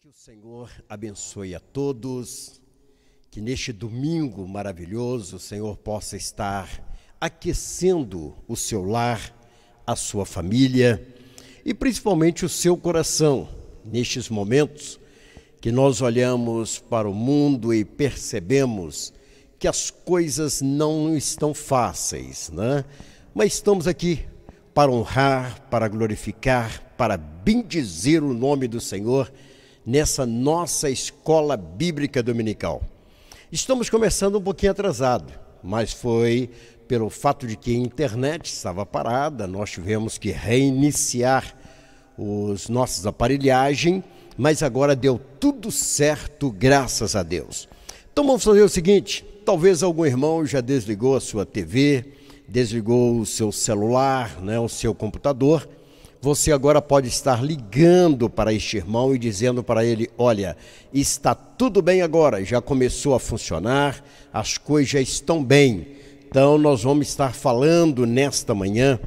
que o Senhor abençoe a todos, que neste domingo maravilhoso o Senhor possa estar aquecendo o seu lar, a sua família e principalmente o seu coração nestes momentos que nós olhamos para o mundo e percebemos que as coisas não estão fáceis, né? Mas estamos aqui para honrar, para glorificar, para bendizer o nome do Senhor nessa nossa escola bíblica dominical. Estamos começando um pouquinho atrasado, mas foi pelo fato de que a internet estava parada, nós tivemos que reiniciar os nossos aparelhagem, mas agora deu tudo certo, graças a Deus. Então vamos fazer o seguinte, talvez algum irmão já desligou a sua TV, desligou o seu celular, né, o seu computador, você agora pode estar ligando para este irmão e dizendo para ele: olha, está tudo bem agora, já começou a funcionar, as coisas já estão bem. Então, nós vamos estar falando nesta manhã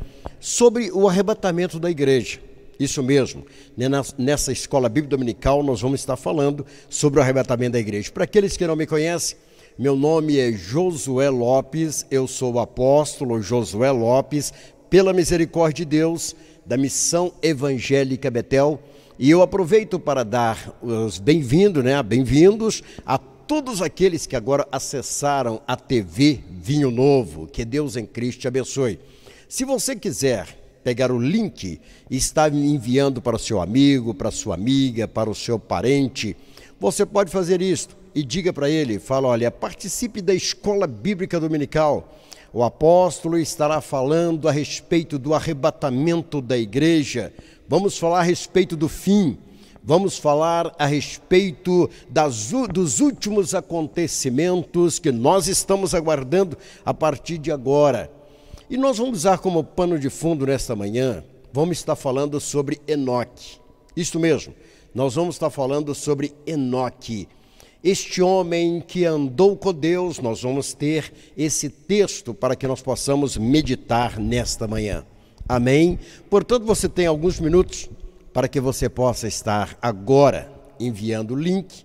sobre o arrebatamento da igreja. Isso mesmo, né, nessa escola bíblica dominical nós vamos estar falando sobre o arrebatamento da igreja. Para aqueles que não me conhecem, meu nome é Josué Lopes, eu sou o apóstolo Josué Lopes, pela misericórdia de Deus da Missão Evangélica Betel. E eu aproveito para dar os bem-vindos, né? Bem-vindos a todos aqueles que agora acessaram a TV Vinho Novo. Que Deus em Cristo te abençoe. Se você quiser pegar o link e estar enviando para o seu amigo, para sua amiga, para o seu parente, você pode fazer isso e diga para ele, fala, olha, participe da escola bíblica dominical o apóstolo estará falando a respeito do arrebatamento da igreja, vamos falar a respeito do fim, vamos falar a respeito das, dos últimos acontecimentos que nós estamos aguardando a partir de agora. E nós vamos usar como pano de fundo nesta manhã, vamos estar falando sobre Enoque. Isso mesmo, nós vamos estar falando sobre Enoque este homem que andou com Deus, nós vamos ter esse texto para que nós possamos meditar nesta manhã. Amém? Portanto, você tem alguns minutos para que você possa estar agora enviando o link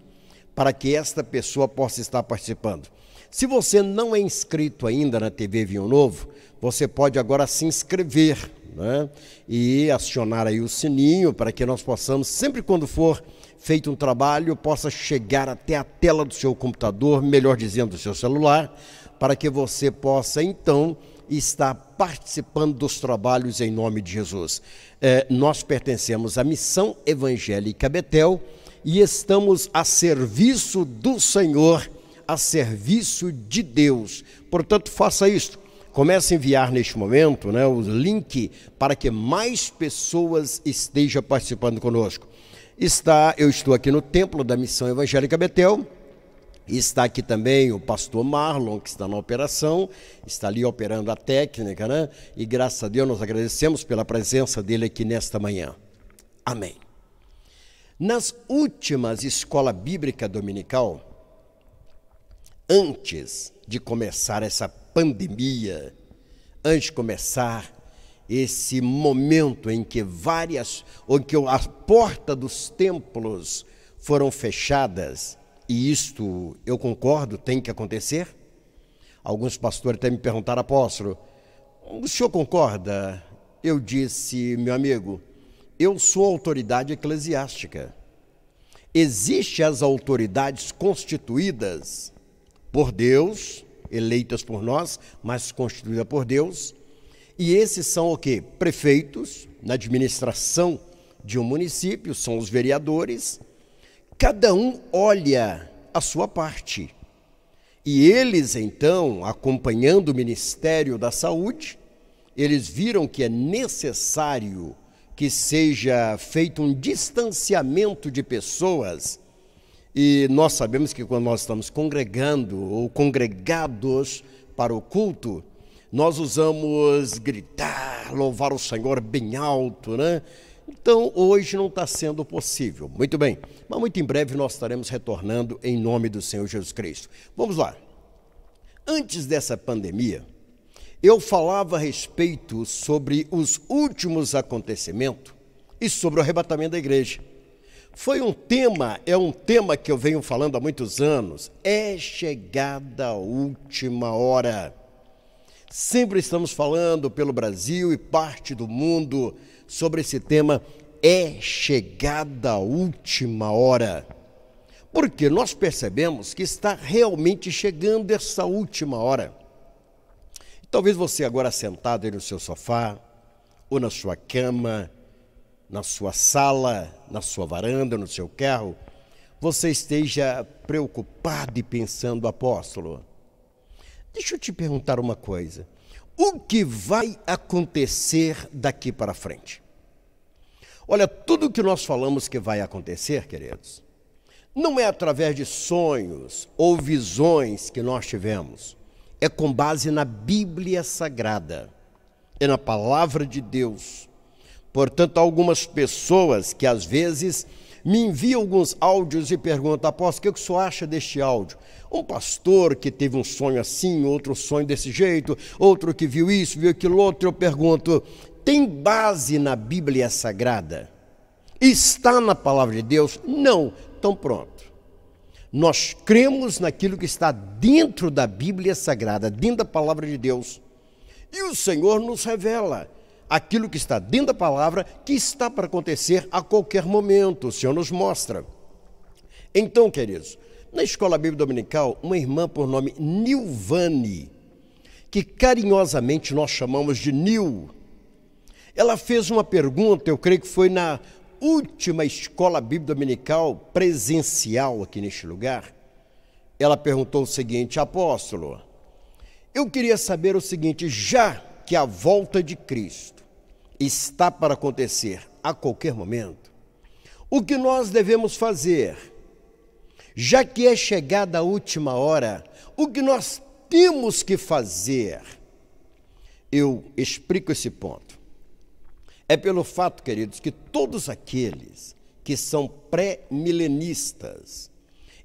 para que esta pessoa possa estar participando. Se você não é inscrito ainda na TV Vinho Novo, você pode agora se inscrever né? e acionar aí o sininho para que nós possamos, sempre quando for feito um trabalho possa chegar até a tela do seu computador, melhor dizendo, do seu celular, para que você possa então estar participando dos trabalhos em nome de Jesus. É, nós pertencemos à Missão Evangélica Betel e estamos a serviço do Senhor, a serviço de Deus. Portanto, faça isto. Comece a enviar neste momento né, o link para que mais pessoas estejam participando conosco. Está, eu estou aqui no templo da Missão Evangélica Betel. Está aqui também o pastor Marlon, que está na operação, está ali operando a técnica, né? E graças a Deus nós agradecemos pela presença dele aqui nesta manhã. Amém. Nas últimas escola bíblica dominical, antes de começar essa pandemia, antes de começar esse momento em que várias, ou que a porta dos templos foram fechadas, e isto eu concordo, tem que acontecer. Alguns pastores até me perguntaram, apóstolo, o senhor concorda? Eu disse, meu amigo, eu sou autoridade eclesiástica. Existem as autoridades constituídas por Deus, eleitas por nós, mas constituídas por Deus, e esses são o quê? Prefeitos na administração de um município, são os vereadores. Cada um olha a sua parte. E eles, então, acompanhando o Ministério da Saúde, eles viram que é necessário que seja feito um distanciamento de pessoas. E nós sabemos que quando nós estamos congregando ou congregados para o culto, nós usamos gritar, louvar o Senhor bem alto, né? Então, hoje não está sendo possível. Muito bem, mas muito em breve nós estaremos retornando em nome do Senhor Jesus Cristo. Vamos lá. Antes dessa pandemia, eu falava a respeito sobre os últimos acontecimentos e sobre o arrebatamento da igreja. Foi um tema, é um tema que eu venho falando há muitos anos. É chegada a última hora. Sempre estamos falando pelo Brasil e parte do mundo sobre esse tema é chegada a última hora. Porque nós percebemos que está realmente chegando essa última hora. Talvez você agora sentado aí no seu sofá, ou na sua cama, na sua sala, na sua varanda, no seu carro, você esteja preocupado e pensando, apóstolo, Deixa eu te perguntar uma coisa. O que vai acontecer daqui para frente? Olha, tudo o que nós falamos que vai acontecer, queridos, não é através de sonhos ou visões que nós tivemos. É com base na Bíblia Sagrada, é na palavra de Deus. Portanto, algumas pessoas que às vezes me envia alguns áudios e pergunta, apóstolo, o é que o senhor acha deste áudio? Um pastor que teve um sonho assim, outro sonho desse jeito, outro que viu isso, viu aquilo outro, eu pergunto, tem base na Bíblia Sagrada? Está na palavra de Deus? Não. Então pronto. Nós cremos naquilo que está dentro da Bíblia Sagrada, dentro da palavra de Deus. E o Senhor nos revela aquilo que está dentro da palavra, que está para acontecer a qualquer momento, o Senhor nos mostra. Então, queridos, na escola bíblica dominical, uma irmã por nome Nilvane, que carinhosamente nós chamamos de Nil, ela fez uma pergunta, eu creio que foi na última escola bíblica dominical presencial aqui neste lugar. Ela perguntou o seguinte, apóstolo, eu queria saber o seguinte, já que a volta de Cristo está para acontecer a qualquer momento, o que nós devemos fazer? Já que é chegada a última hora, o que nós temos que fazer? Eu explico esse ponto. É pelo fato, queridos, que todos aqueles que são pré-milenistas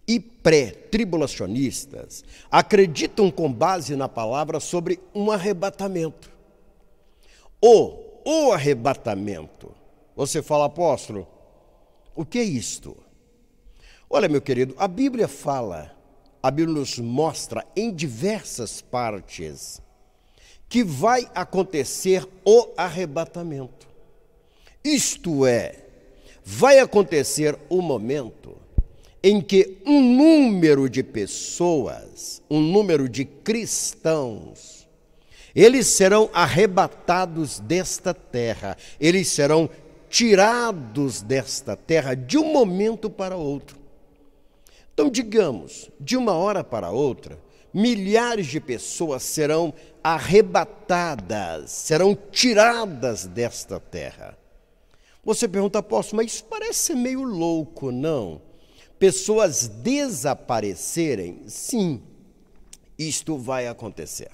e pré-tribulacionistas acreditam com base na palavra sobre um arrebatamento. Ou o arrebatamento. Você fala, apóstolo, o que é isto? Olha, meu querido, a Bíblia fala, a Bíblia nos mostra em diversas partes que vai acontecer o arrebatamento. Isto é, vai acontecer o momento em que um número de pessoas, um número de cristãos, eles serão arrebatados desta terra, eles serão tirados desta terra de um momento para outro. Então, digamos, de uma hora para outra, milhares de pessoas serão arrebatadas, serão tiradas desta terra. Você pergunta, apóstolo, mas isso parece meio louco, não? Pessoas desaparecerem? Sim, isto vai acontecer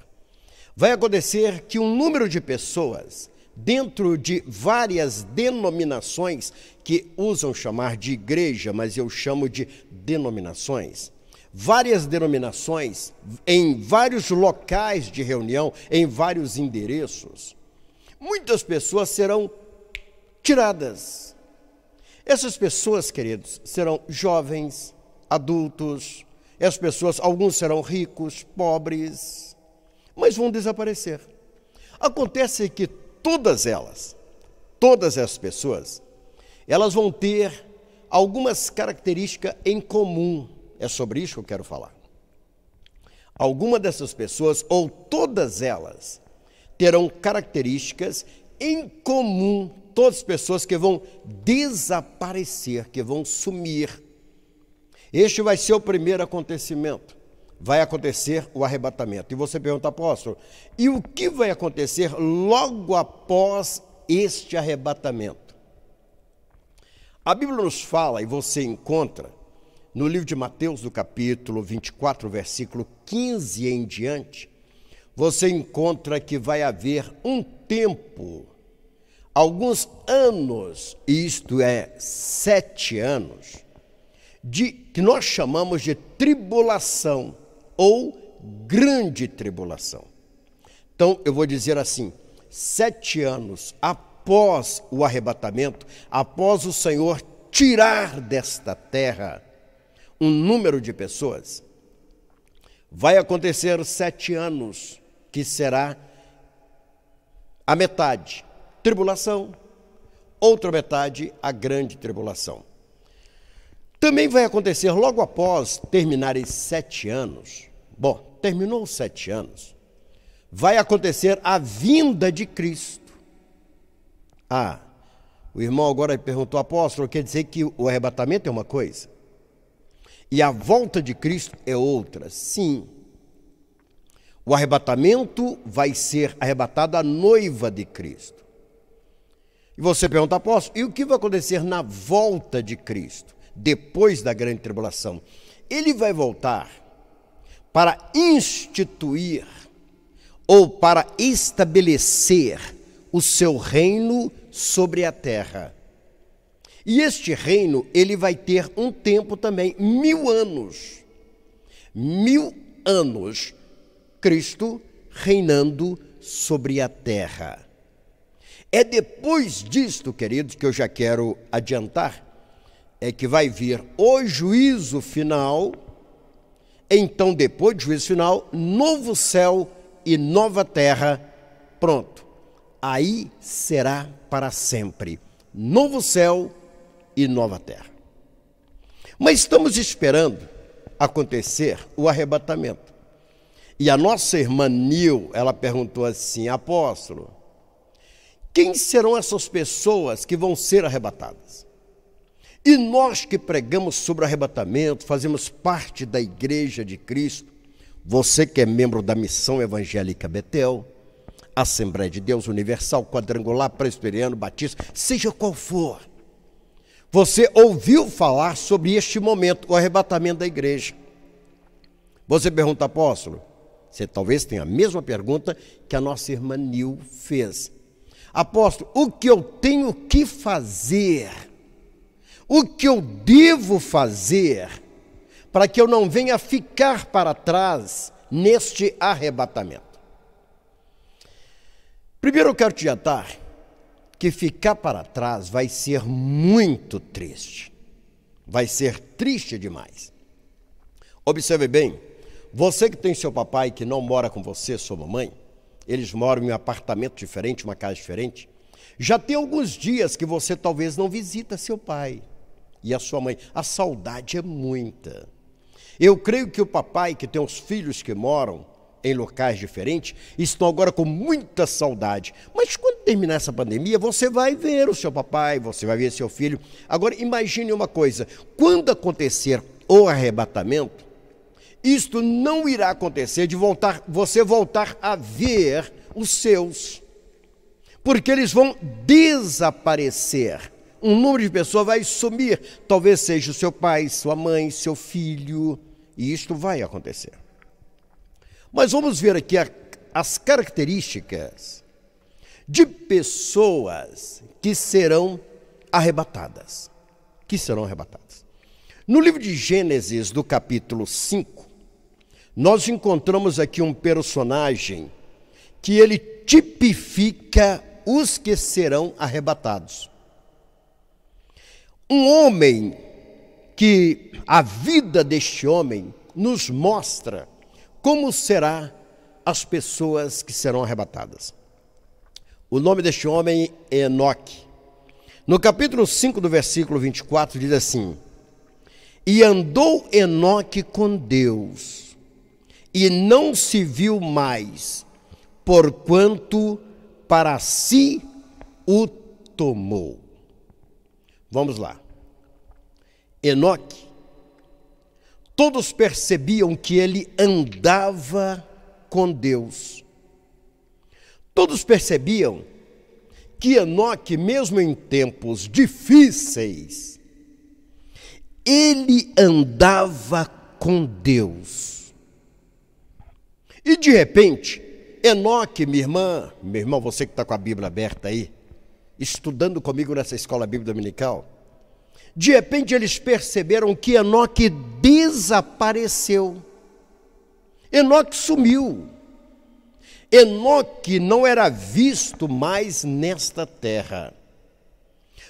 vai acontecer que um número de pessoas, dentro de várias denominações, que usam chamar de igreja, mas eu chamo de denominações, várias denominações, em vários locais de reunião, em vários endereços, muitas pessoas serão tiradas. Essas pessoas, queridos, serão jovens, adultos, essas pessoas, alguns serão ricos, pobres, mas vão desaparecer. Acontece que todas elas, todas as pessoas, elas vão ter algumas características em comum. É sobre isso que eu quero falar. Alguma dessas pessoas, ou todas elas, terão características em comum, todas as pessoas que vão desaparecer, que vão sumir. Este vai ser o primeiro acontecimento vai acontecer o arrebatamento. E você pergunta, apóstolo, e o que vai acontecer logo após este arrebatamento? A Bíblia nos fala, e você encontra, no livro de Mateus, do capítulo 24, versículo 15 em diante, você encontra que vai haver um tempo, alguns anos, isto é, sete anos, de que nós chamamos de tribulação ou grande tribulação. Então eu vou dizer assim: sete anos após o arrebatamento, após o Senhor tirar desta terra um número de pessoas, vai acontecer sete anos, que será a metade tribulação, outra metade a grande tribulação. Também vai acontecer logo após terminar esses sete anos. Bom, terminou os sete anos. Vai acontecer a vinda de Cristo. Ah, o irmão agora perguntou, apóstolo, quer dizer que o arrebatamento é uma coisa? E a volta de Cristo é outra? Sim. O arrebatamento vai ser arrebatada a noiva de Cristo. E você pergunta, apóstolo, e o que vai acontecer na volta de Cristo? depois da grande tribulação. Ele vai voltar para instituir ou para estabelecer o seu reino sobre a terra. E este reino, ele vai ter um tempo também, mil anos. Mil anos, Cristo reinando sobre a terra. É depois disto, queridos, que eu já quero adiantar, é que vai vir o juízo final, então, depois do juízo final, novo céu e nova terra, pronto. Aí será para sempre. Novo céu e nova terra. Mas estamos esperando acontecer o arrebatamento. E a nossa irmã Nil, ela perguntou assim: apóstolo, quem serão essas pessoas que vão ser arrebatadas? E nós que pregamos sobre arrebatamento, fazemos parte da igreja de Cristo, você que é membro da Missão Evangélica Betel, Assembleia de Deus Universal, Quadrangular, Presbiteriano, Batista, seja qual for, você ouviu falar sobre este momento, o arrebatamento da igreja. Você pergunta, apóstolo, você talvez tenha a mesma pergunta que a nossa irmã Nil fez. Apóstolo, o que eu tenho que fazer? O que eu devo fazer para que eu não venha ficar para trás neste arrebatamento? Primeiro eu quero te atar que ficar para trás vai ser muito triste. Vai ser triste demais. Observe bem, você que tem seu papai que não mora com você, sua mamãe, eles moram em um apartamento diferente, uma casa diferente, já tem alguns dias que você talvez não visita seu pai e a sua mãe. A saudade é muita. Eu creio que o papai, que tem os filhos que moram em locais diferentes, estão agora com muita saudade. Mas quando terminar essa pandemia, você vai ver o seu papai, você vai ver seu filho. Agora, imagine uma coisa: quando acontecer o arrebatamento, isto não irá acontecer de voltar, você voltar a ver os seus, porque eles vão desaparecer um número de pessoas vai sumir. Talvez seja o seu pai, sua mãe, seu filho, e isto vai acontecer. Mas vamos ver aqui a, as características de pessoas que serão arrebatadas. Que serão arrebatadas. No livro de Gênesis, do capítulo 5, nós encontramos aqui um personagem que ele tipifica os que serão arrebatados. Um homem que a vida deste homem nos mostra como será as pessoas que serão arrebatadas. O nome deste homem é Enoque. No capítulo 5 do versículo 24 diz assim: E andou Enoque com Deus, e não se viu mais, porquanto para si o tomou. Vamos lá. Enoque. Todos percebiam que ele andava com Deus. Todos percebiam que Enoque, mesmo em tempos difíceis, ele andava com Deus. E de repente, Enoque, minha irmã, meu irmão, você que está com a Bíblia aberta aí, estudando comigo nessa escola bíblica dominical, de repente eles perceberam que Enoque desapareceu. Enoque sumiu. Enoque não era visto mais nesta terra.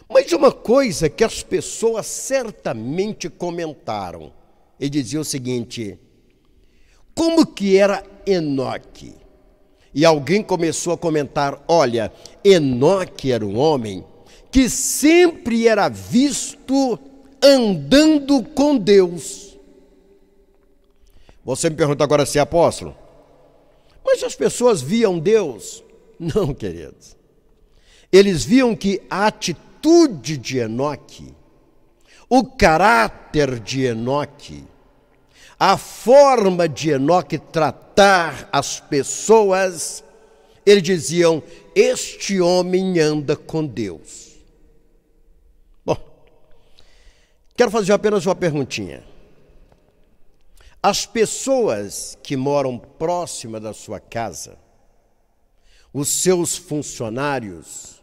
Mas uma coisa que as pessoas certamente comentaram, e dizia o seguinte: como que era Enoque? E alguém começou a comentar: olha, Enoque era um homem que sempre era visto andando com Deus. Você me pergunta agora se é apóstolo? Mas as pessoas viam Deus? Não, queridos. Eles viam que a atitude de Enoque, o caráter de Enoque, a forma de Enoque tratar as pessoas, eles diziam: Este homem anda com Deus. Bom, quero fazer apenas uma perguntinha. As pessoas que moram próxima da sua casa, os seus funcionários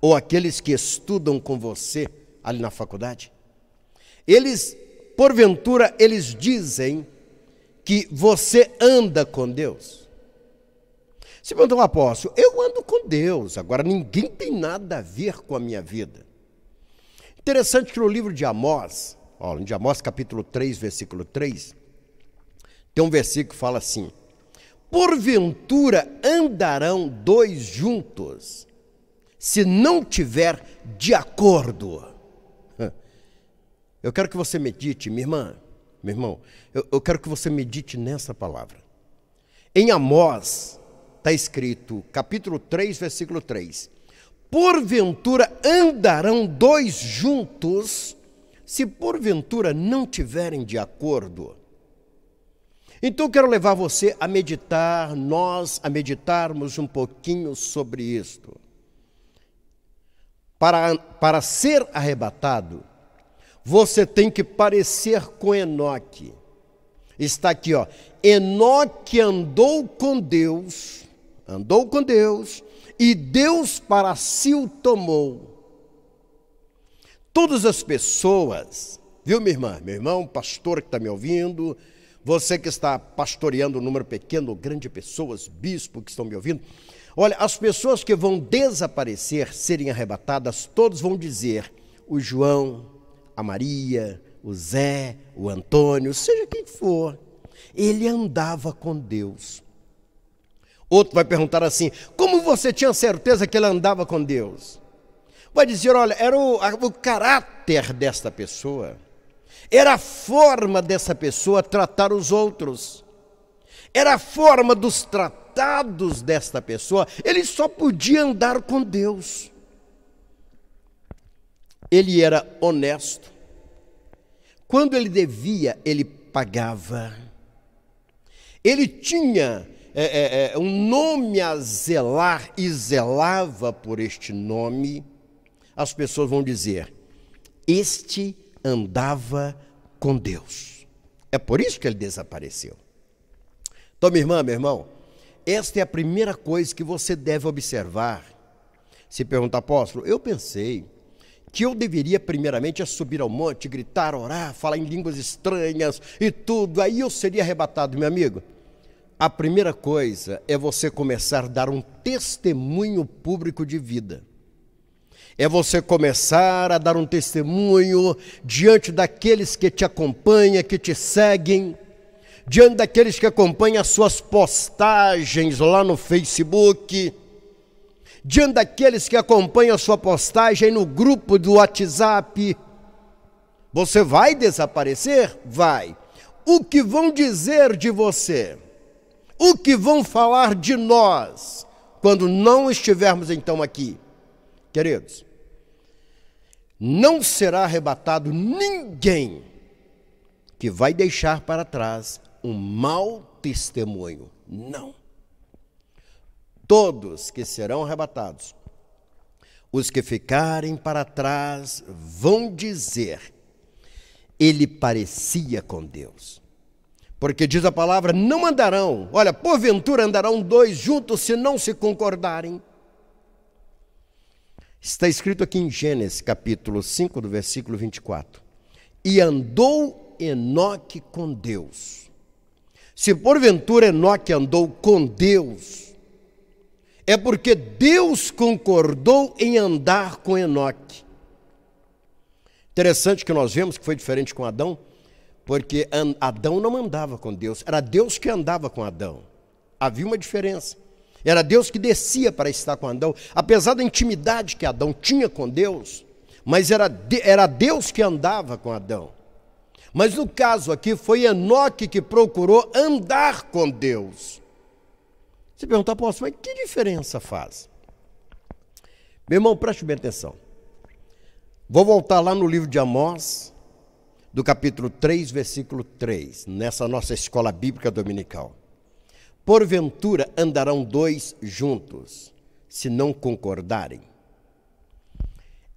ou aqueles que estudam com você ali na faculdade, eles porventura eles dizem que você anda com Deus? Se pergunta um apóstolo, eu ando com Deus, agora ninguém tem nada a ver com a minha vida. Interessante que no livro de Amós, ó, de Amós capítulo 3, versículo 3, tem um versículo que fala assim: Porventura andarão dois juntos, se não tiver de acordo. Eu quero que você medite, minha irmã, meu irmão, eu, eu quero que você medite nessa palavra. Em Amós está escrito, capítulo 3, versículo 3: Porventura andarão dois juntos, se porventura não tiverem de acordo. Então eu quero levar você a meditar, nós a meditarmos um pouquinho sobre isto. Para, para ser arrebatado, você tem que parecer com Enoque. Está aqui, ó. Enoque andou com Deus, andou com Deus, e Deus para si o tomou. Todas as pessoas, viu, minha irmã, meu irmão, pastor que está me ouvindo, você que está pastoreando um número pequeno ou grande de pessoas, bispo que estão me ouvindo, olha, as pessoas que vão desaparecer, serem arrebatadas, todos vão dizer: o João, a Maria, o Zé, o Antônio, seja quem for. Ele andava com Deus. Outro vai perguntar assim: como você tinha certeza que ele andava com Deus? Vai dizer: olha, era o, o caráter desta pessoa, era a forma dessa pessoa tratar os outros, era a forma dos tratados desta pessoa, ele só podia andar com Deus ele era honesto. Quando ele devia, ele pagava. Ele tinha é, é, é, um nome a zelar e zelava por este nome. As pessoas vão dizer: Este andava com Deus. É por isso que ele desapareceu. Então, minha irmã, meu irmão, esta é a primeira coisa que você deve observar. Se pergunta, apóstolo, eu pensei que eu deveria primeiramente é subir ao monte, gritar, orar, falar em línguas estranhas e tudo, aí eu seria arrebatado, meu amigo. A primeira coisa é você começar a dar um testemunho público de vida. É você começar a dar um testemunho diante daqueles que te acompanham, que te seguem, diante daqueles que acompanham as suas postagens lá no Facebook diante daqueles que acompanham a sua postagem no grupo do WhatsApp. Você vai desaparecer? Vai. O que vão dizer de você? O que vão falar de nós quando não estivermos então aqui? Queridos, não será arrebatado ninguém que vai deixar para trás um mau testemunho. Não todos que serão arrebatados. Os que ficarem para trás vão dizer: Ele parecia com Deus. Porque diz a palavra: não andarão, olha, porventura andarão dois juntos se não se concordarem. Está escrito aqui em Gênesis capítulo 5, do versículo 24: E andou Enoque com Deus. Se porventura Enoque andou com Deus, é porque Deus concordou em andar com Enoque. Interessante que nós vemos que foi diferente com Adão, porque Adão não andava com Deus, era Deus que andava com Adão. Havia uma diferença. Era Deus que descia para estar com Adão, apesar da intimidade que Adão tinha com Deus, mas era, era Deus que andava com Adão. Mas no caso aqui foi Enoque que procurou andar com Deus. Você perguntar, apóstolo, mas que diferença faz? Meu irmão, preste bem atenção. Vou voltar lá no livro de Amós, do capítulo 3, versículo 3, nessa nossa escola bíblica dominical. Porventura andarão dois juntos, se não concordarem.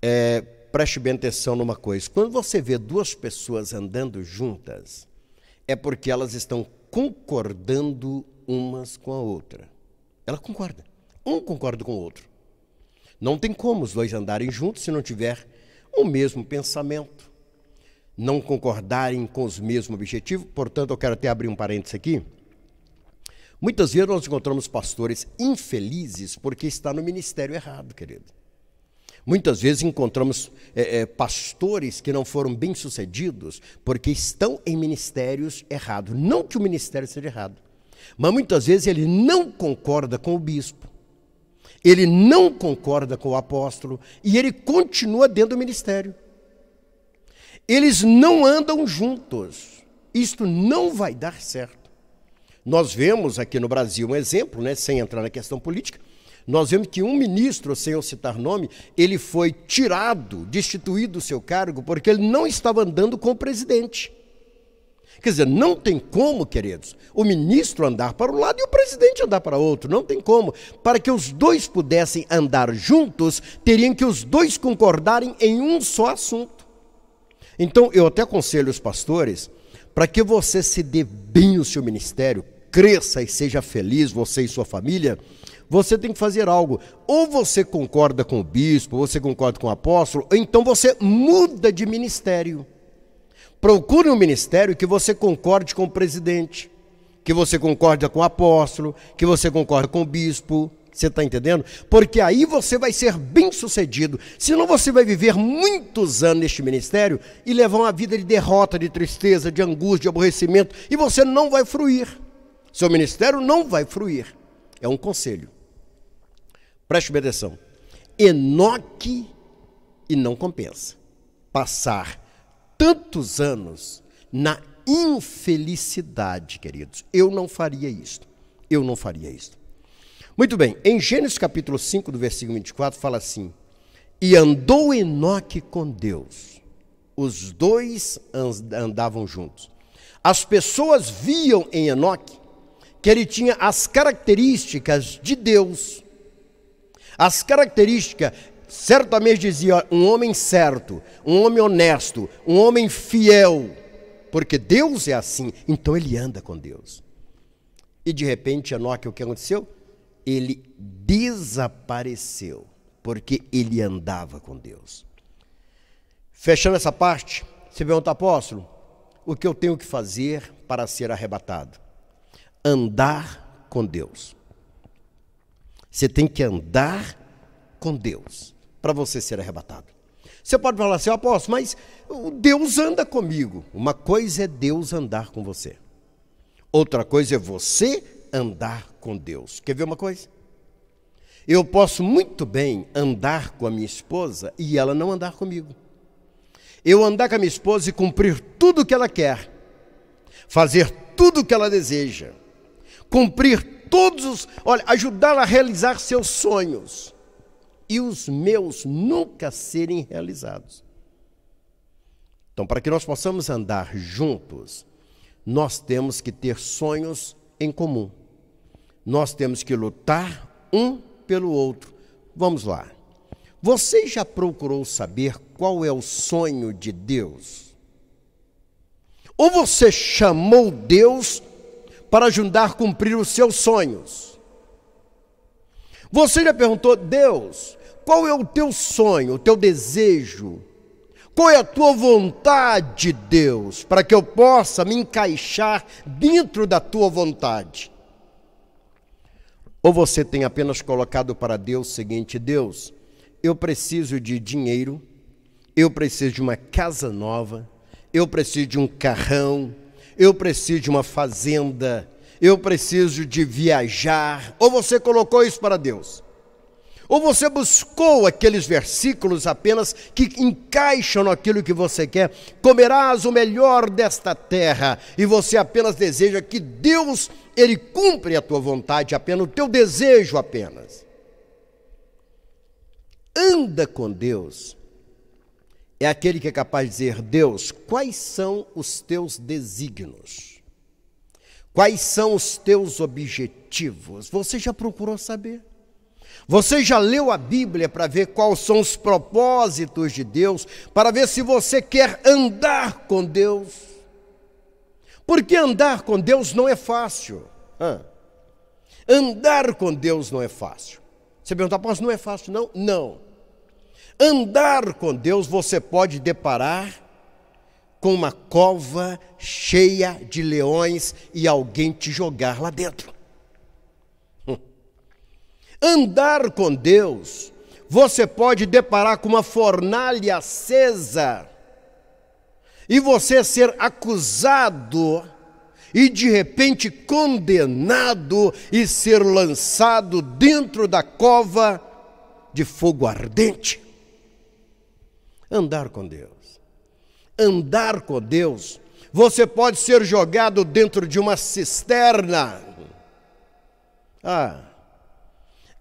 É, preste bem atenção numa coisa: quando você vê duas pessoas andando juntas, é porque elas estão concordando umas com a outra. Ela concorda. Um concorda com o outro. Não tem como os dois andarem juntos se não tiver o mesmo pensamento, não concordarem com os mesmos objetivos. Portanto, eu quero até abrir um parênteses aqui. Muitas vezes nós encontramos pastores infelizes porque está no ministério errado, querido. Muitas vezes encontramos é, é, pastores que não foram bem-sucedidos porque estão em ministérios errados. Não que o ministério seja errado, mas muitas vezes ele não concorda com o bispo, ele não concorda com o apóstolo e ele continua dentro do ministério. Eles não andam juntos. Isto não vai dar certo. Nós vemos aqui no Brasil um exemplo, né, sem entrar na questão política, nós vemos que um ministro, sem eu citar nome, ele foi tirado, destituído do seu cargo, porque ele não estava andando com o presidente. Quer dizer, não tem como, queridos, o ministro andar para um lado e o presidente andar para outro, não tem como. Para que os dois pudessem andar juntos, teriam que os dois concordarem em um só assunto. Então, eu até aconselho os pastores, para que você se dê bem o seu ministério, cresça e seja feliz, você e sua família, você tem que fazer algo. Ou você concorda com o bispo, ou você concorda com o apóstolo, ou então você muda de ministério. Procure um ministério que você concorde com o presidente, que você concorde com o apóstolo, que você concorde com o bispo. Você está entendendo? Porque aí você vai ser bem sucedido. Senão você vai viver muitos anos neste ministério e levar uma vida de derrota, de tristeza, de angústia, de aborrecimento, e você não vai fruir. Seu ministério não vai fruir. É um conselho. Preste atenção. Enoque e não compensa. Passar tantos anos na infelicidade, queridos. Eu não faria isto. Eu não faria isto. Muito bem, em Gênesis capítulo 5, do versículo 24, fala assim: E andou Enoque com Deus. Os dois andavam juntos. As pessoas viam em Enoque que ele tinha as características de Deus. As características Certamente dizia: um homem certo, um homem honesto, um homem fiel, porque Deus é assim, então ele anda com Deus. E de repente, Enoque, o que aconteceu? Ele desapareceu, porque ele andava com Deus. Fechando essa parte, você pergunta, apóstolo, o que eu tenho que fazer para ser arrebatado? Andar com Deus. Você tem que andar com Deus para você ser arrebatado. Você pode falar assim, apóstolo, mas Deus anda comigo. Uma coisa é Deus andar com você. Outra coisa é você andar com Deus. Quer ver uma coisa? Eu posso muito bem andar com a minha esposa e ela não andar comigo. Eu andar com a minha esposa e cumprir tudo o que ela quer, fazer tudo o que ela deseja, cumprir todos os. Olha, ajudá-la a realizar seus sonhos e os meus nunca serem realizados. Então, para que nós possamos andar juntos, nós temos que ter sonhos em comum. Nós temos que lutar um pelo outro. Vamos lá. Você já procurou saber qual é o sonho de Deus? Ou você chamou Deus para ajudar a cumprir os seus sonhos? Você já perguntou, Deus, qual é o teu sonho, o teu desejo? Qual é a tua vontade, Deus, para que eu possa me encaixar dentro da tua vontade? Ou você tem apenas colocado para Deus o seguinte: Deus, eu preciso de dinheiro, eu preciso de uma casa nova, eu preciso de um carrão, eu preciso de uma fazenda, eu preciso de viajar. Ou você colocou isso para Deus? Ou você buscou aqueles versículos apenas que encaixam naquilo que você quer? Comerás o melhor desta terra e você apenas deseja que Deus ele cumpre a tua vontade apenas, o teu desejo apenas. Anda com Deus é aquele que é capaz de dizer: Deus, quais são os teus desígnios? Quais são os teus objetivos? Você já procurou saber? Você já leu a Bíblia para ver quais são os propósitos de Deus, para ver se você quer andar com Deus? Porque andar com Deus não é fácil. Andar com Deus não é fácil. Você pergunta, mas não é fácil, não? Não. Andar com Deus você pode deparar com uma cova cheia de leões e alguém te jogar lá dentro. Andar com Deus, você pode deparar com uma fornalha acesa e você ser acusado e de repente condenado e ser lançado dentro da cova de fogo ardente. Andar com Deus. Andar com Deus. Você pode ser jogado dentro de uma cisterna. Ah,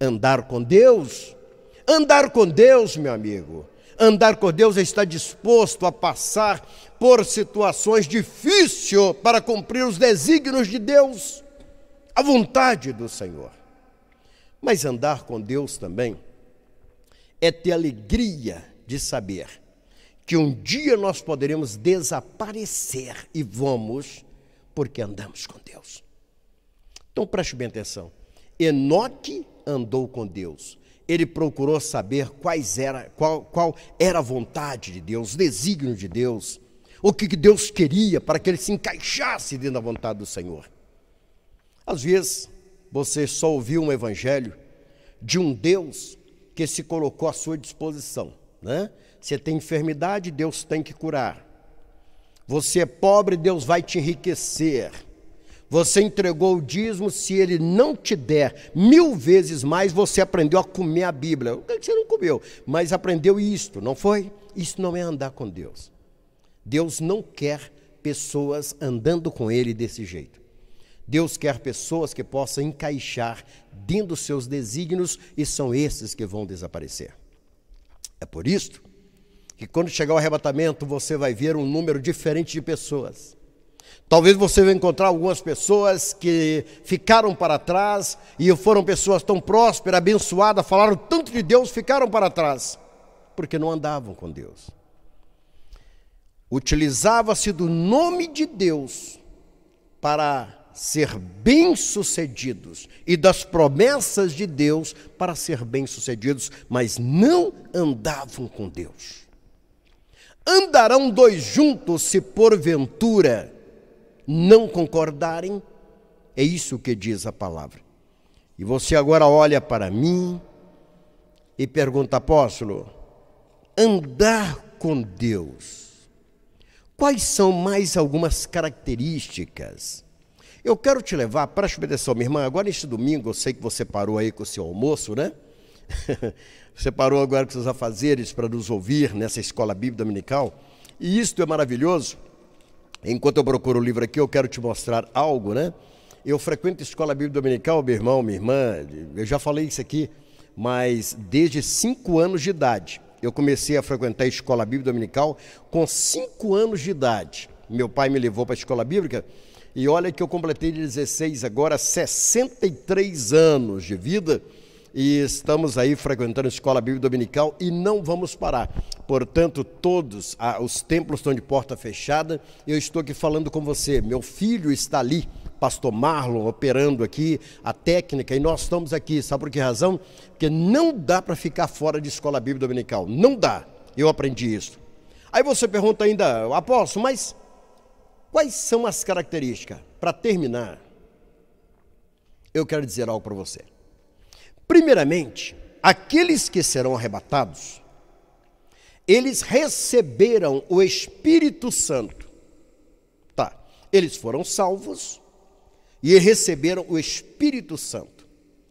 andar com Deus. Andar com Deus, meu amigo. Andar com Deus é estar disposto a passar por situações difíceis para cumprir os desígnios de Deus, a vontade do Senhor. Mas andar com Deus também é ter alegria de saber que um dia nós poderemos desaparecer e vamos porque andamos com Deus. Então preste bem atenção. Enoque andou com Deus. Ele procurou saber quais era, qual, qual era a vontade de Deus, o desígnio de Deus, o que Deus queria para que ele se encaixasse dentro da vontade do Senhor. Às vezes, você só ouviu um evangelho de um Deus que se colocou à sua disposição. Né? Você tem enfermidade, Deus tem que curar. Você é pobre, Deus vai te enriquecer. Você entregou o dízimo, se ele não te der mil vezes mais, você aprendeu a comer a Bíblia. Você não comeu, mas aprendeu isto, não foi? Isso não é andar com Deus. Deus não quer pessoas andando com Ele desse jeito. Deus quer pessoas que possam encaixar dentro dos seus desígnios e são esses que vão desaparecer. É por isso que quando chegar o arrebatamento, você vai ver um número diferente de pessoas Talvez você vai encontrar algumas pessoas que ficaram para trás e foram pessoas tão prósperas, abençoadas, falaram tanto de Deus, ficaram para trás, porque não andavam com Deus. Utilizava-se do nome de Deus para ser bem-sucedidos e das promessas de Deus para ser bem-sucedidos, mas não andavam com Deus. Andarão dois juntos se porventura não concordarem, é isso que diz a palavra. E você agora olha para mim e pergunta, apóstolo, andar com Deus, quais são mais algumas características? Eu quero te levar, preste atenção, minha irmã, agora neste domingo, eu sei que você parou aí com o seu almoço, né? você parou agora com seus afazeres para nos ouvir nessa escola bíblica dominical, e isto é maravilhoso, Enquanto eu procuro o livro aqui, eu quero te mostrar algo, né? Eu frequento a escola bíblica dominical, meu irmão, minha irmã, eu já falei isso aqui, mas desde cinco anos de idade. Eu comecei a frequentar a escola bíblica dominical com cinco anos de idade. Meu pai me levou para a escola bíblica e olha que eu completei 16 agora, 63 anos de vida e estamos aí frequentando a Escola Bíblica Dominical e não vamos parar. Portanto, todos ah, os templos estão de porta fechada. Eu estou aqui falando com você. Meu filho está ali, Pastor Marlon, operando aqui a técnica e nós estamos aqui. Sabe por que razão? Porque não dá para ficar fora de Escola Bíblica Dominical. Não dá. Eu aprendi isso. Aí você pergunta ainda, apóstolo, mas quais são as características? Para terminar, eu quero dizer algo para você. Primeiramente, aqueles que serão arrebatados, eles receberam o Espírito Santo. Tá, eles foram salvos e receberam o Espírito Santo.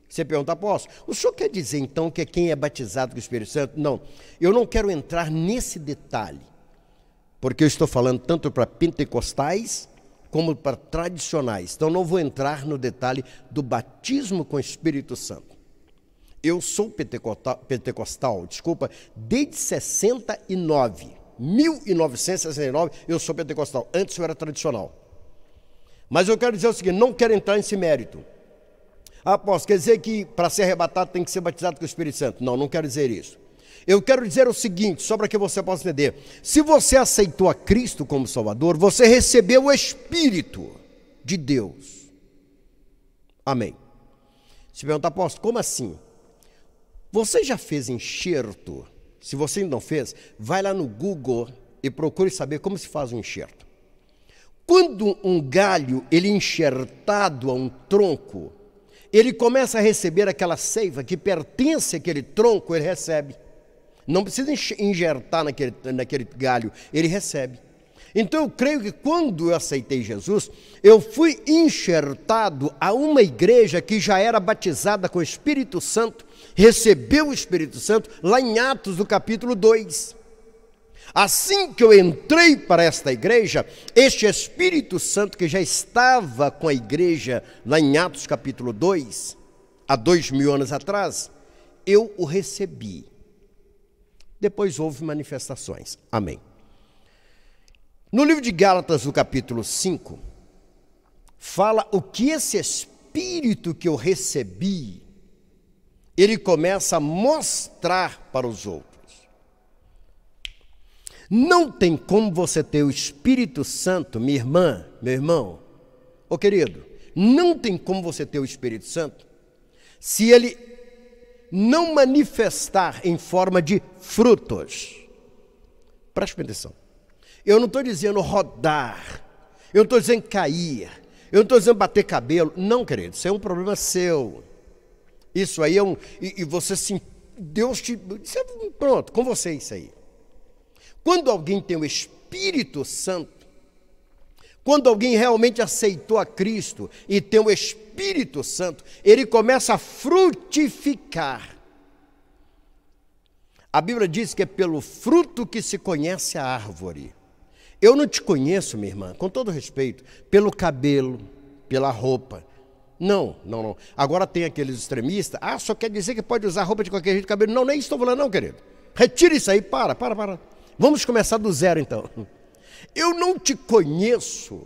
Você pergunta, apóstolo, o senhor quer dizer então que quem é batizado com o Espírito Santo? Não, eu não quero entrar nesse detalhe, porque eu estou falando tanto para pentecostais como para tradicionais. Então não vou entrar no detalhe do batismo com o Espírito Santo. Eu sou pentecostal, pentecostal desculpa, desde 69. 1969 eu sou pentecostal. Antes eu era tradicional. Mas eu quero dizer o seguinte: não quero entrar nesse mérito. Ah, posso, quer dizer que para ser arrebatado tem que ser batizado com o Espírito Santo? Não, não quero dizer isso. Eu quero dizer o seguinte, só para que você possa entender: se você aceitou a Cristo como Salvador, você recebeu o Espírito de Deus. Amém. Se perguntar, apóstolo, como assim? Você já fez enxerto? Se você ainda não fez, vai lá no Google e procure saber como se faz um enxerto. Quando um galho ele é enxertado a um tronco, ele começa a receber aquela seiva que pertence àquele tronco, ele recebe. Não precisa injertar naquele, naquele galho, ele recebe. Então eu creio que quando eu aceitei Jesus, eu fui enxertado a uma igreja que já era batizada com o Espírito Santo recebeu o Espírito Santo lá em Atos, no capítulo 2. Assim que eu entrei para esta igreja, este Espírito Santo que já estava com a igreja lá em Atos capítulo 2, há dois mil anos atrás, eu o recebi. Depois houve manifestações. Amém. No livro de Gálatas, no capítulo 5, fala o que esse Espírito que eu recebi ele começa a mostrar para os outros. Não tem como você ter o Espírito Santo, minha irmã, meu irmão, ô querido, não tem como você ter o Espírito Santo se ele não manifestar em forma de frutos. Preste atenção. Eu não estou dizendo rodar, eu não estou dizendo cair, eu não estou dizendo bater cabelo. Não, querido, isso é um problema seu. Isso aí é um. E, e você se. Deus te. É pronto, com você isso aí. Quando alguém tem o Espírito Santo, quando alguém realmente aceitou a Cristo e tem o Espírito Santo, ele começa a frutificar. A Bíblia diz que é pelo fruto que se conhece a árvore. Eu não te conheço, minha irmã, com todo respeito, pelo cabelo, pela roupa. Não, não, não. Agora tem aqueles extremistas. Ah, só quer dizer que pode usar roupa de qualquer jeito, cabelo. Não, nem estou falando, não, querido. Retire isso aí, para, para, para. Vamos começar do zero, então. Eu não te conheço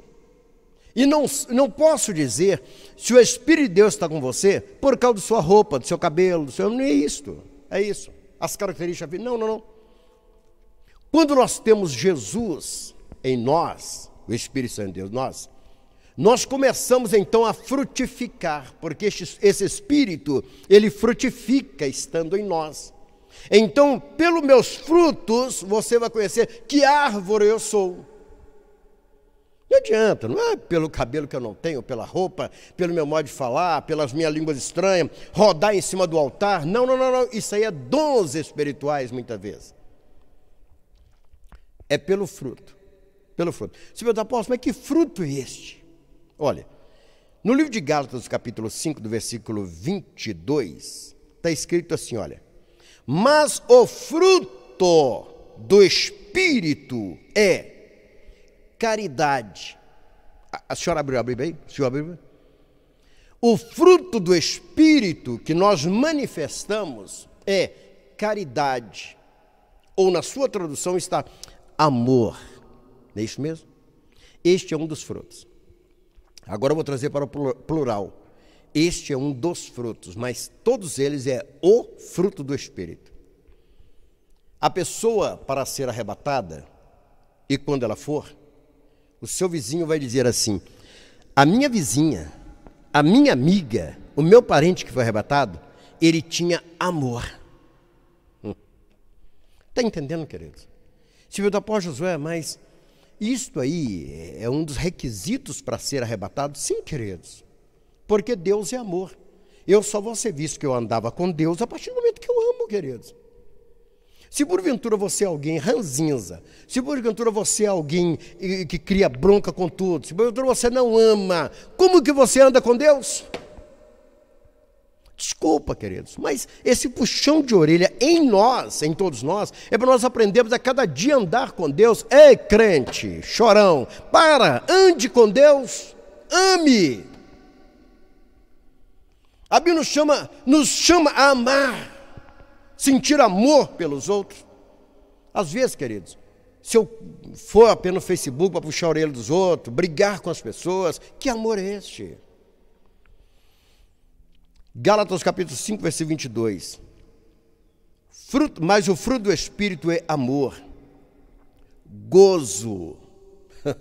e não, não posso dizer se o Espírito de Deus está com você por causa da sua roupa, do seu cabelo, do seu. Não é isto. É isso. As características. Não, não, não. Quando nós temos Jesus em nós, o Espírito Santo de Deus, nós nós começamos então a frutificar, porque este, esse espírito, ele frutifica estando em nós. Então, pelos meus frutos, você vai conhecer que árvore eu sou. Não adianta, não é pelo cabelo que eu não tenho, pela roupa, pelo meu modo de falar, pelas minhas línguas estranhas, rodar em cima do altar. Não, não, não, não. Isso aí é dons espirituais, muitas vezes. É pelo fruto. Pelo fruto. Você pergunta, apóstolo, mas que fruto é este? Olha, no livro de Gálatas, capítulo 5, do versículo 22, está escrito assim: olha, mas o fruto do Espírito é caridade. A senhora abriu a Bíblia aí? O senhor abriu? O fruto do Espírito que nós manifestamos é caridade. Ou na sua tradução está amor. Não é isso mesmo? Este é um dos frutos. Agora eu vou trazer para o plural. Este é um dos frutos, mas todos eles é o fruto do Espírito. A pessoa, para ser arrebatada, e quando ela for, o seu vizinho vai dizer assim: a minha vizinha, a minha amiga, o meu parente que foi arrebatado, ele tinha amor. Está hum. Tá entendendo, queridos? Se viu da pó Josué, mas isto aí é um dos requisitos para ser arrebatado? Sim, queridos. Porque Deus é amor. Eu só vou ser visto que eu andava com Deus a partir do momento que eu amo, queridos. Se porventura você é alguém ranzinza, se porventura você é alguém que cria bronca com tudo, se porventura você não ama, como que você anda com Deus? Desculpa, queridos, mas esse puxão de orelha em nós, em todos nós, é para nós aprendermos a cada dia andar com Deus. Ei, crente, chorão, para, ande com Deus, ame. A Bíblia nos chama, nos chama a amar, sentir amor pelos outros. Às vezes, queridos, se eu for apenas no Facebook para puxar a orelha dos outros, brigar com as pessoas, que amor é este? Gálatas capítulo 5, versículo 22. Fruto, mas o fruto do Espírito é amor, gozo.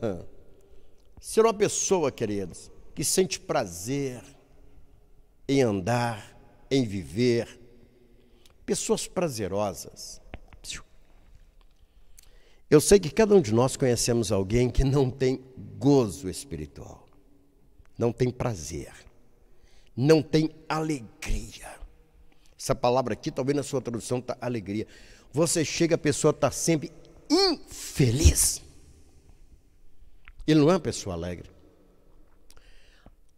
Ser uma pessoa, queridos, que sente prazer em andar, em viver. Pessoas prazerosas. Eu sei que cada um de nós conhecemos alguém que não tem gozo espiritual, não tem prazer não tem alegria. Essa palavra aqui, talvez na sua tradução, está alegria. Você chega, a pessoa está sempre infeliz. Ele não é uma pessoa alegre.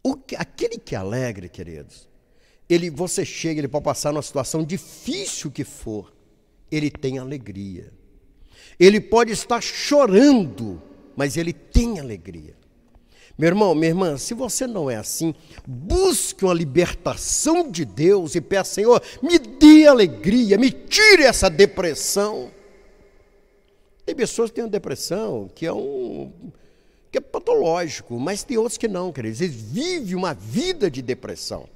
O que, aquele que é alegre, queridos, ele, você chega, ele pode passar numa situação difícil que for, ele tem alegria. Ele pode estar chorando, mas ele tem alegria. Meu irmão, minha irmã, se você não é assim, busque uma libertação de Deus e peça, Senhor, me dê alegria, me tire essa depressão. Tem pessoas que têm depressão, que é um que é patológico, mas tem outros que não, queridos. Eles vivem uma vida de depressão.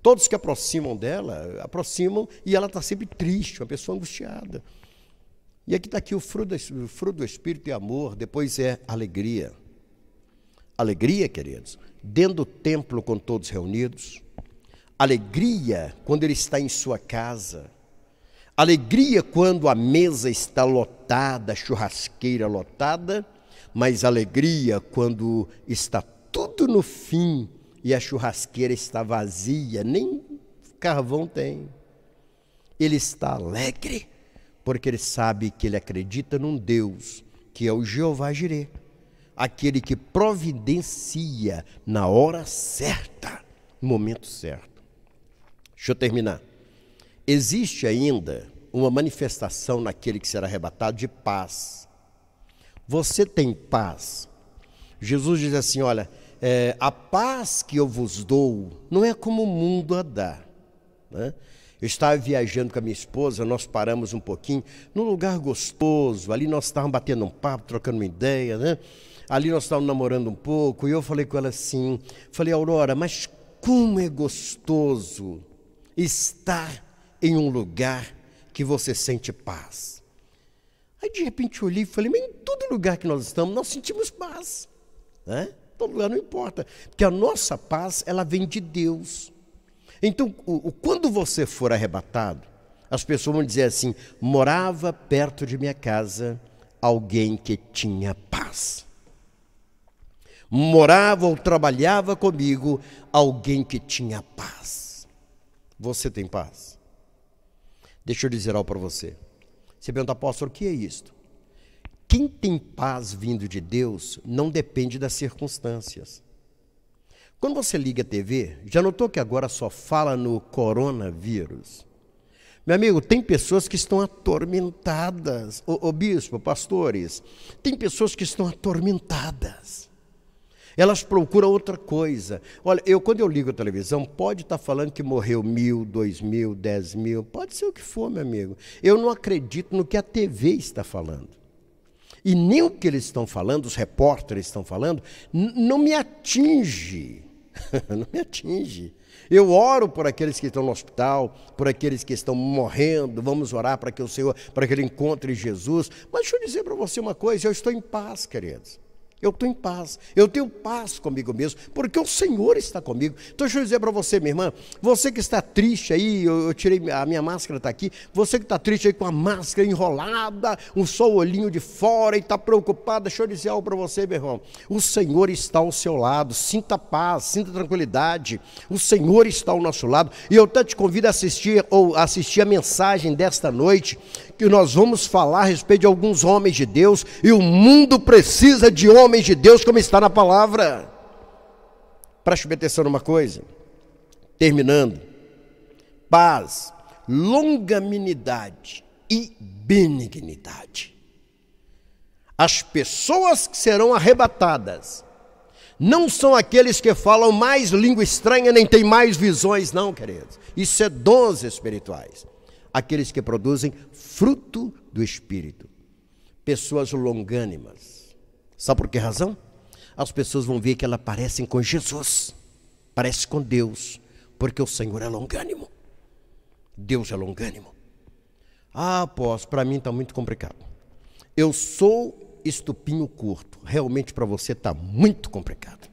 Todos que aproximam dela, aproximam e ela está sempre triste, uma pessoa angustiada. E aqui está aqui o fruto, o fruto do Espírito é amor, depois é alegria. Alegria, queridos, dentro do templo com todos reunidos. Alegria quando ele está em sua casa. Alegria quando a mesa está lotada, a churrasqueira lotada, mas alegria quando está tudo no fim e a churrasqueira está vazia, nem carvão tem. Ele está alegre porque ele sabe que ele acredita num Deus que é o Jeová Jireh aquele que providencia na hora certa, no momento certo. Deixa eu terminar. Existe ainda uma manifestação naquele que será arrebatado de paz. Você tem paz. Jesus diz assim: olha, é, a paz que eu vos dou não é como o mundo a dá. Né? Eu estava viajando com a minha esposa, nós paramos um pouquinho, num lugar gostoso, ali nós estávamos batendo um papo, trocando uma ideia, né? ali nós estávamos namorando um pouco, e eu falei com ela assim, falei, Aurora, mas como é gostoso estar em um lugar que você sente paz. Aí de repente eu olhei e falei, mas em todo lugar que nós estamos, nós sentimos paz. Né? Todo lugar não importa. Porque a nossa paz, ela vem de Deus. Então, o, o, quando você for arrebatado, as pessoas vão dizer assim: morava perto de minha casa alguém que tinha paz morava ou trabalhava comigo alguém que tinha paz. Você tem paz? Deixa eu dizer algo para você. Você pergunta, apóstolo, o que é isto? Quem tem paz vindo de Deus não depende das circunstâncias. Quando você liga a TV, já notou que agora só fala no coronavírus? Meu amigo, tem pessoas que estão atormentadas. Ô, bispo, pastores, tem pessoas que estão atormentadas elas procuram outra coisa. Olha, eu quando eu ligo a televisão, pode estar tá falando que morreu mil, dois mil, dez mil, pode ser o que for, meu amigo. Eu não acredito no que a TV está falando. E nem o que eles estão falando, os repórteres estão falando, não me atinge. não me atinge. Eu oro por aqueles que estão no hospital, por aqueles que estão morrendo. Vamos orar para que o Senhor, para que ele encontre Jesus. Mas deixa eu dizer para você uma coisa: eu estou em paz, queridos. Eu estou em paz. Eu tenho paz comigo mesmo, porque o Senhor está comigo. Então, deixa eu dizer para você, minha irmã, você que está triste aí, eu, eu tirei, a minha máscara está aqui. Você que está triste aí com a máscara enrolada, um só olhinho de fora e está preocupada, deixa eu dizer algo para você, meu irmão. O Senhor está ao seu lado. Sinta paz, sinta tranquilidade. O Senhor está ao nosso lado. E eu até te convido a assistir ou assistir a mensagem desta noite, que nós vamos falar a respeito de alguns homens de Deus e o mundo precisa de homens homens de Deus, como está na palavra. Preste atenção numa coisa. Terminando. Paz, longanimidade e benignidade. As pessoas que serão arrebatadas não são aqueles que falam mais língua estranha, nem têm mais visões, não, queridos. Isso é dons espirituais. Aqueles que produzem fruto do Espírito. Pessoas longânimas Sabe por que razão? As pessoas vão ver que elas parecem com Jesus, parece com Deus, porque o Senhor é longânimo. Deus é longânimo. Ah, após, para mim está muito complicado. Eu sou estupinho curto. Realmente para você está muito complicado.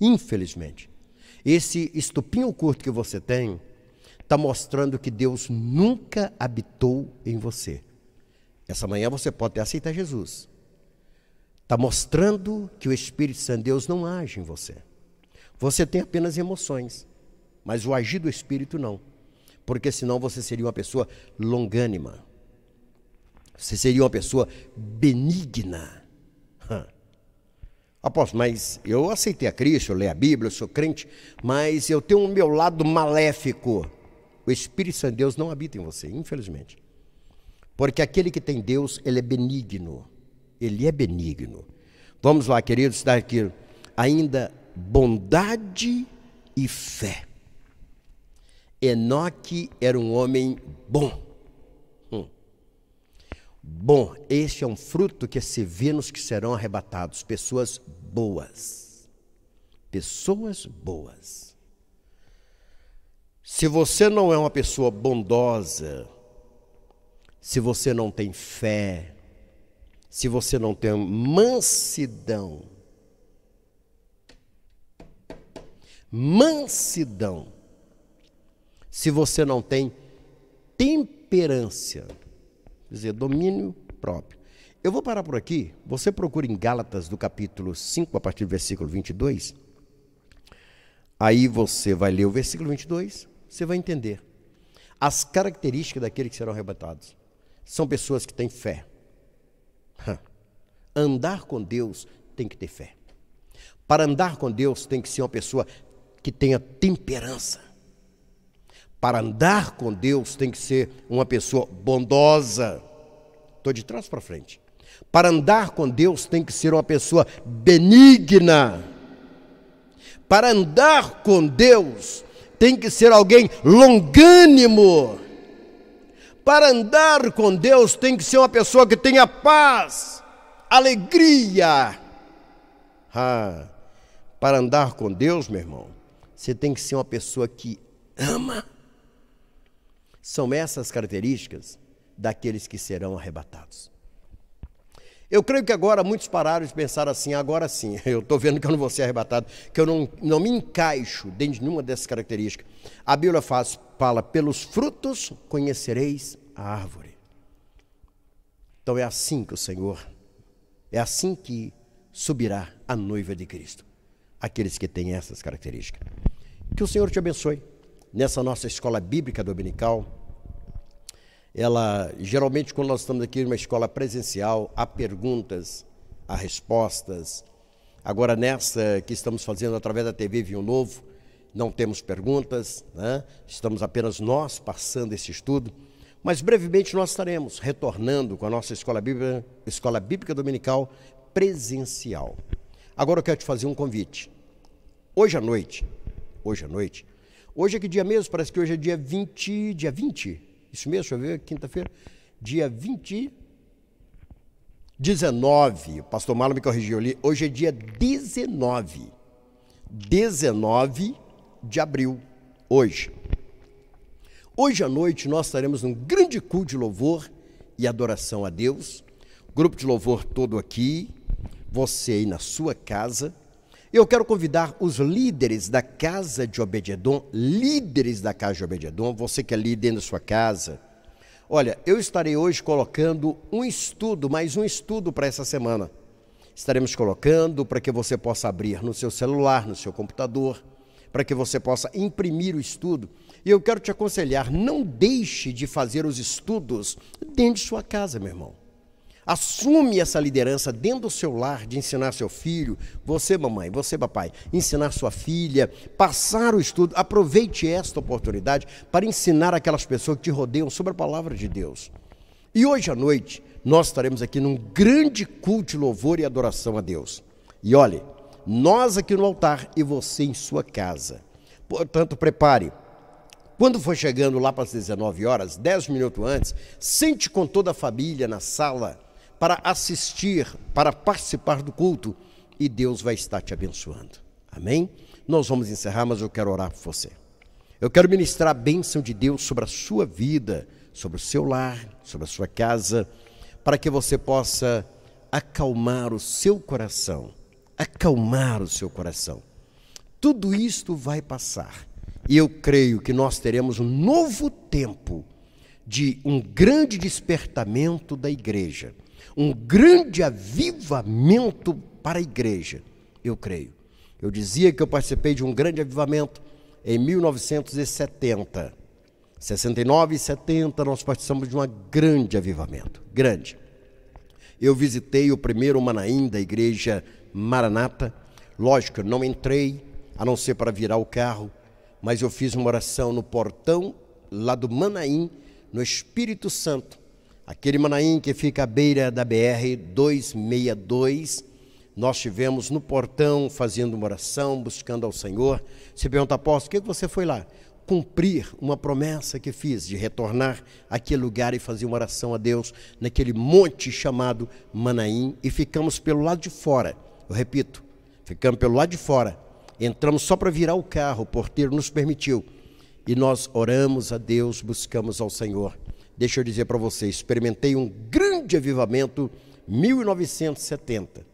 Infelizmente, esse estupinho curto que você tem está mostrando que Deus nunca habitou em você. Essa manhã você pode até aceitar Jesus, Está mostrando que o Espírito Santo Deus não age em você. Você tem apenas emoções, mas o agir do Espírito não. Porque senão você seria uma pessoa longânima. Você seria uma pessoa benigna. Apóstolo, mas eu aceitei a Cristo, eu leio a Bíblia, eu sou crente, mas eu tenho o meu lado maléfico. O Espírito Santo Deus não habita em você, infelizmente. Porque aquele que tem Deus, ele é benigno ele é benigno. Vamos lá, queridos, dar aqui ainda bondade e fé. Enoque era um homem bom. Hum. Bom, este é um fruto que se vê nos que serão arrebatados, pessoas boas. Pessoas boas. Se você não é uma pessoa bondosa, se você não tem fé, se você não tem mansidão, mansidão, se você não tem temperança, quer dizer, domínio próprio. Eu vou parar por aqui. Você procura em Gálatas, do capítulo 5, a partir do versículo 22. Aí você vai ler o versículo 22, você vai entender as características daqueles que serão arrebatados. São pessoas que têm fé, Andar com Deus tem que ter fé. Para andar com Deus tem que ser uma pessoa que tenha temperança. Para andar com Deus tem que ser uma pessoa bondosa. Estou de trás para frente. Para andar com Deus tem que ser uma pessoa benigna. Para andar com Deus tem que ser alguém longânimo. Para andar com Deus tem que ser uma pessoa que tenha paz, alegria. Ah, para andar com Deus, meu irmão, você tem que ser uma pessoa que ama. São essas características daqueles que serão arrebatados. Eu creio que agora muitos pararam de pensar assim, agora sim, eu estou vendo que eu não vou ser arrebatado, que eu não, não me encaixo dentro de nenhuma dessas características. A Bíblia faz, fala, pelos frutos conhecereis a árvore. Então é assim que o Senhor, é assim que subirá a noiva de Cristo, aqueles que têm essas características. Que o Senhor te abençoe nessa nossa escola bíblica dominical ela, geralmente, quando nós estamos aqui em uma escola presencial, há perguntas, há respostas. Agora, nessa que estamos fazendo através da TV Vinho Novo, não temos perguntas, né? estamos apenas nós passando esse estudo. Mas brevemente nós estaremos retornando com a nossa Escola Bíblica, Escola Bíblica Dominical presencial. Agora eu quero te fazer um convite. Hoje à noite, hoje à noite, hoje é que dia mesmo? Parece que hoje é dia 20, dia 20, isso mesmo, deixa eu ver, quinta-feira, dia 20. 19, o pastor Malo me corrigiu ali, hoje é dia 19. 19 de abril, hoje. Hoje à noite nós estaremos num grande culto de louvor e adoração a Deus. Grupo de louvor todo aqui, você aí na sua casa. Eu quero convidar os líderes da casa de Obededon, líderes da casa de Obededon, você que é líder na sua casa. Olha, eu estarei hoje colocando um estudo, mais um estudo para essa semana. Estaremos colocando para que você possa abrir no seu celular, no seu computador, para que você possa imprimir o estudo. E eu quero te aconselhar, não deixe de fazer os estudos dentro de sua casa, meu irmão. Assume essa liderança dentro do seu lar de ensinar seu filho, você, mamãe, você, papai, ensinar sua filha, passar o estudo. Aproveite esta oportunidade para ensinar aquelas pessoas que te rodeiam sobre a palavra de Deus. E hoje à noite, nós estaremos aqui num grande culto de louvor e adoração a Deus. E olhe, nós aqui no altar e você em sua casa. Portanto, prepare. Quando for chegando lá para as 19 horas, 10 minutos antes, sente com toda a família na sala para assistir, para participar do culto e Deus vai estar te abençoando. Amém? Nós vamos encerrar, mas eu quero orar por você. Eu quero ministrar a bênção de Deus sobre a sua vida, sobre o seu lar, sobre a sua casa, para que você possa acalmar o seu coração. Acalmar o seu coração. Tudo isto vai passar. E eu creio que nós teremos um novo tempo de um grande despertamento da igreja um grande avivamento para a igreja, eu creio. Eu dizia que eu participei de um grande avivamento em 1970. 69 e 70 nós participamos de um grande avivamento, grande. Eu visitei o primeiro Manaim da igreja Maranata. Lógico, eu não entrei, a não ser para virar o carro, mas eu fiz uma oração no portão lá do Manaim, no Espírito Santo, Aquele Manaim que fica à beira da BR 262, nós estivemos no portão fazendo uma oração, buscando ao Senhor. Se pergunta, apóstolo, o que você foi lá? Cumprir uma promessa que fiz de retornar àquele lugar e fazer uma oração a Deus naquele monte chamado Manaim e ficamos pelo lado de fora. Eu repito, ficamos pelo lado de fora. Entramos só para virar o carro, o porteiro nos permitiu. E nós oramos a Deus, buscamos ao Senhor. Deixa eu dizer para vocês, experimentei um grande avivamento 1970.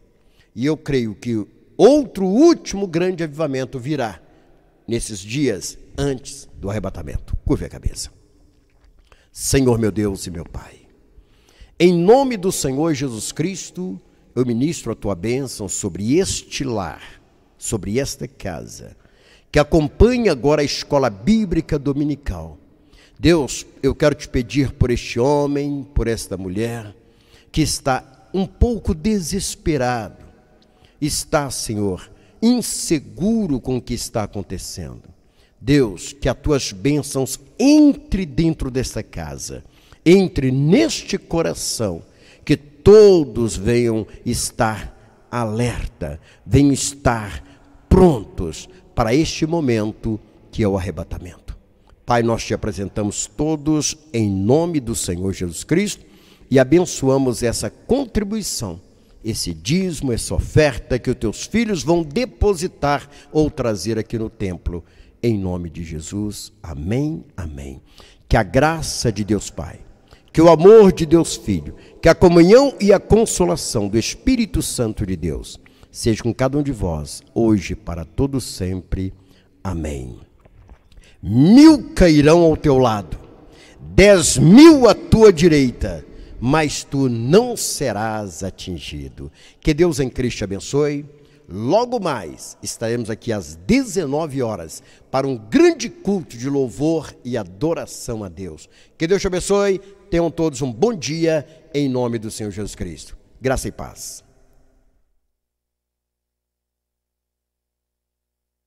E eu creio que outro último grande avivamento virá nesses dias antes do arrebatamento. Curve a cabeça. Senhor meu Deus e meu Pai, em nome do Senhor Jesus Cristo, eu ministro a tua bênção sobre este lar, sobre esta casa, que acompanha agora a escola bíblica dominical Deus, eu quero te pedir por este homem, por esta mulher, que está um pouco desesperado, está, Senhor, inseguro com o que está acontecendo. Deus, que as tuas bênçãos entre dentro desta casa, entre neste coração, que todos venham estar alerta, venham estar prontos para este momento que é o arrebatamento. Pai, nós te apresentamos todos em nome do Senhor Jesus Cristo e abençoamos essa contribuição, esse dízimo, essa oferta que os teus filhos vão depositar ou trazer aqui no templo. Em nome de Jesus, amém, amém. Que a graça de Deus Pai, que o amor de Deus Filho, que a comunhão e a consolação do Espírito Santo de Deus seja com cada um de vós, hoje para todo sempre. Amém mil cairão ao teu lado, dez mil à tua direita, mas tu não serás atingido. Que Deus em Cristo te abençoe. Logo mais estaremos aqui às 19 horas para um grande culto de louvor e adoração a Deus. Que Deus te abençoe. Tenham todos um bom dia em nome do Senhor Jesus Cristo. Graça e paz.